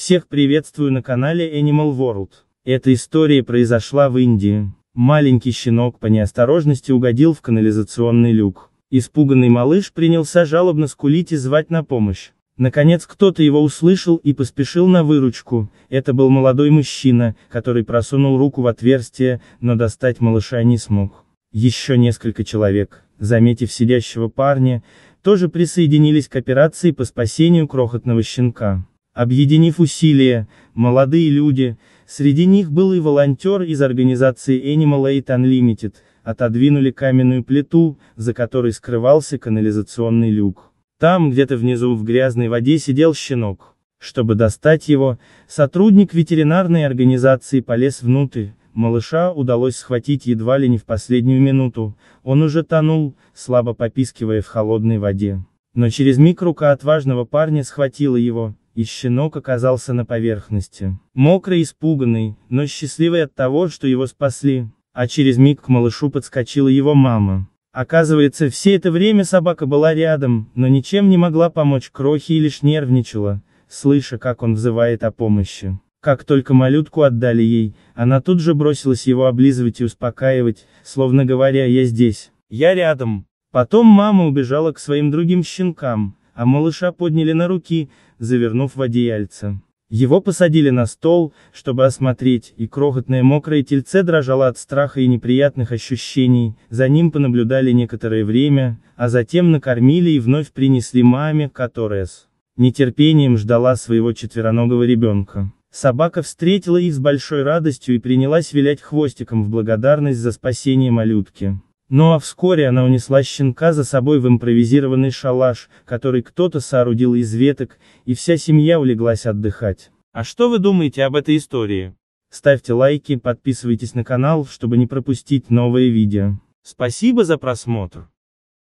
Всех приветствую на канале Animal World. Эта история произошла в Индии. Маленький щенок по неосторожности угодил в канализационный люк. Испуганный малыш принялся жалобно скулить и звать на помощь. Наконец кто-то его услышал и поспешил на выручку, это был молодой мужчина, который просунул руку в отверстие, но достать малыша не смог. Еще несколько человек, заметив сидящего парня, тоже присоединились к операции по спасению крохотного щенка. Объединив усилия, молодые люди, среди них был и волонтер из организации Animal Aid Unlimited, отодвинули каменную плиту, за которой скрывался канализационный люк. Там где-то внизу в грязной воде сидел щенок. Чтобы достать его, сотрудник ветеринарной организации полез внутрь, малыша удалось схватить едва ли не в последнюю минуту, он уже тонул, слабо попискивая в холодной воде. Но через миг рука отважного парня схватила его, и щенок оказался на поверхности. Мокрый, испуганный, но счастливый от того, что его спасли. А через миг к малышу подскочила его мама. Оказывается, все это время собака была рядом, но ничем не могла помочь Крохе и лишь нервничала, слыша, как он взывает о помощи. Как только малютку отдали ей, она тут же бросилась его облизывать и успокаивать, словно говоря «я здесь, я рядом». Потом мама убежала к своим другим щенкам, а малыша подняли на руки, завернув в одеяльце. Его посадили на стол, чтобы осмотреть, и крохотное мокрое тельце дрожало от страха и неприятных ощущений, за ним понаблюдали некоторое время, а затем накормили и вновь принесли маме, которая с нетерпением ждала своего четвероногого ребенка. Собака встретила их с большой радостью и принялась вилять хвостиком в благодарность за спасение малютки. Ну а вскоре она унесла щенка за собой в импровизированный шалаш, который кто-то соорудил из веток, и вся семья улеглась отдыхать. А что вы думаете об этой истории? Ставьте лайки, подписывайтесь на канал, чтобы не пропустить новые видео. Спасибо за просмотр.